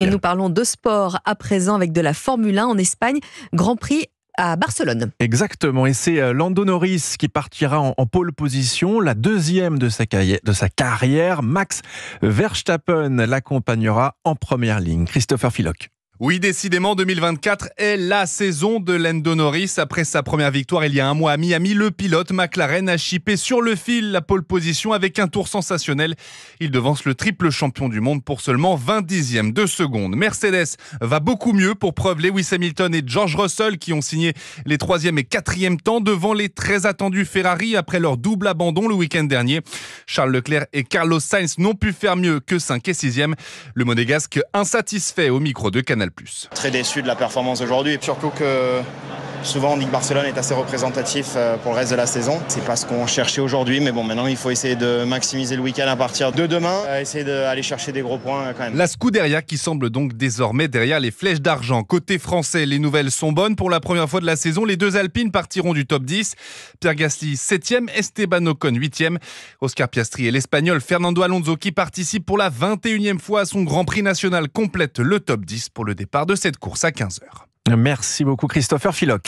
Et nous parlons de sport à présent avec de la Formule 1 en Espagne, Grand Prix à Barcelone. Exactement, et c'est euh, Lando Norris qui partira en, pole position, la deuxième de sa, carrière, de sa carrière. Max Verstappen l'accompagnera en première ligne. Christopher Philoc. Oui, décidément, 2024 est la saison de Lando Norris. Après sa première victoire il y a un mois à Miami, le pilote McLaren a chipé sur le fil la pole position avec un tour sensationnel. Il devance le triple champion du monde pour seulement 20 dixièmes de seconde. Mercedes va beaucoup mieux pour preuve Lewis Hamilton et George Russell qui ont signé les troisième et quatrième temps devant les très attendus Ferrari après leur double abandon le week-end dernier. Charles Leclerc et Carlos Sainz n'ont pu faire mieux que 5 et 6e. Le Monégasque insatisfait au micro de Canada plus. Très déçu de la performance aujourd'hui, surtout que Souvent, on dit que Barcelone est assez représentatif euh, pour le reste de la saison. C'est pas ce qu'on cherchait aujourd'hui, mais bon, maintenant, il faut essayer de maximiser le week-end à partir de demain, euh, essayer d'aller chercher des gros points euh, quand même. La Scuderia qui semble donc désormais derrière les flèches d'argent. Côté français, les nouvelles sont bonnes. Pour la première fois de la saison, les deux Alpines partiront du top 10. Pierre Gasly 7e, Esteban Ocon 8e, Oscar Piastri et l'Espagnol Fernando Alonso qui participe pour la 21e fois à son Grand Prix national complète le top 10 pour le départ de cette course à 15h. Merci beaucoup Christopher Philoc.